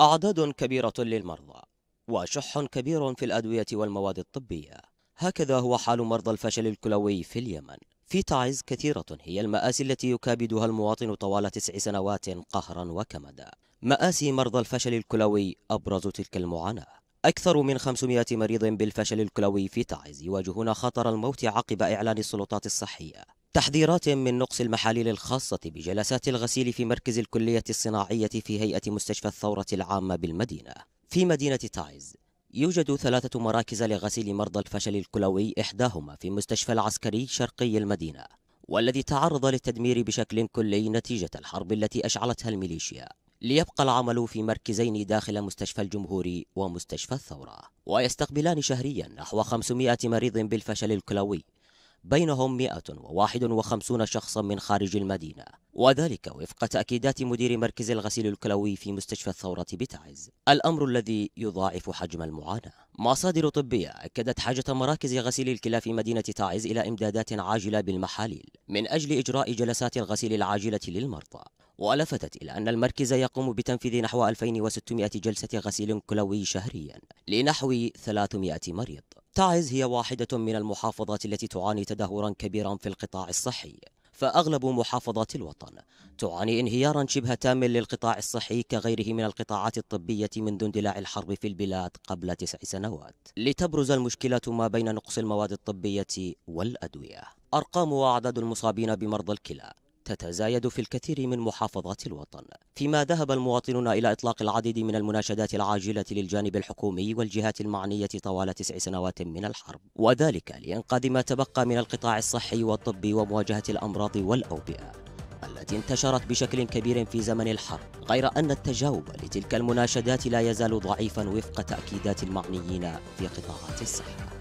أعداد كبيرة للمرضى وشح كبير في الأدوية والمواد الطبية هكذا هو حال مرضى الفشل الكلوي في اليمن في تعز كثيرة هي المآسي التي يكابدها المواطن طوال تسع سنوات قهرا وكمدا مآسي مرضى الفشل الكلوي أبرز تلك المعاناة أكثر من 500 مريض بالفشل الكلوي في تعز يواجهون خطر الموت عقب إعلان السلطات الصحية تحذيرات من نقص المحاليل الخاصة بجلسات الغسيل في مركز الكلية الصناعية في هيئة مستشفى الثورة العامة بالمدينة في مدينة تايز يوجد ثلاثة مراكز لغسيل مرضى الفشل الكلوي إحداهما في مستشفى العسكري شرقي المدينة والذي تعرض للتدمير بشكل كلي نتيجة الحرب التي أشعلتها الميليشيا ليبقى العمل في مركزين داخل مستشفى الجمهوري ومستشفى الثورة ويستقبلان شهريا نحو 500 مريض بالفشل الكلوي بينهم 151 شخصا من خارج المدينة وذلك وفق تأكيدات مدير مركز الغسيل الكلوي في مستشفى الثورة بتعز الأمر الذي يضاعف حجم المعاناة مصادر طبية أكدت حاجة مراكز غسيل الكلى في مدينة تعز إلى إمدادات عاجلة بالمحاليل من أجل إجراء جلسات الغسيل العاجلة للمرضى ولفتت إلى أن المركز يقوم بتنفيذ نحو 2600 جلسة غسيل كلوي شهريا لنحو 300 مريض تعز هي واحدة من المحافظات التي تعاني تدهورا كبيرا في القطاع الصحي فأغلب محافظات الوطن تعاني انهيارا شبه تام للقطاع الصحي كغيره من القطاعات الطبية منذ اندلاع الحرب في البلاد قبل تسع سنوات لتبرز المشكلة ما بين نقص المواد الطبية والأدوية أرقام وأعداد المصابين بمرضى الكلى تتزايد في الكثير من محافظات الوطن فيما ذهب المواطنون إلى إطلاق العديد من المناشدات العاجلة للجانب الحكومي والجهات المعنية طوال تسع سنوات من الحرب وذلك لإنقاذ ما تبقى من القطاع الصحي والطبي ومواجهة الأمراض والأوبئة التي انتشرت بشكل كبير في زمن الحرب غير أن التجاوب لتلك المناشدات لا يزال ضعيفا وفق تأكيدات المعنيين في قطاعات الصحة